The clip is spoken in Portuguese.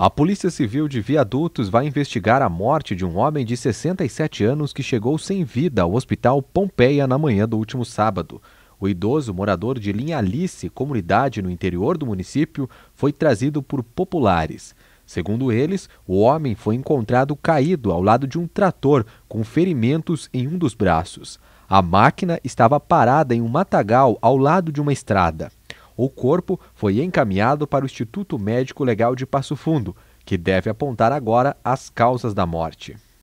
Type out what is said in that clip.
A Polícia Civil de Viadutos vai investigar a morte de um homem de 67 anos que chegou sem vida ao Hospital Pompeia na manhã do último sábado. O idoso, morador de Linha Alice, comunidade no interior do município, foi trazido por populares. Segundo eles, o homem foi encontrado caído ao lado de um trator com ferimentos em um dos braços. A máquina estava parada em um matagal ao lado de uma estrada. O corpo foi encaminhado para o Instituto Médico Legal de Passo Fundo, que deve apontar agora as causas da morte.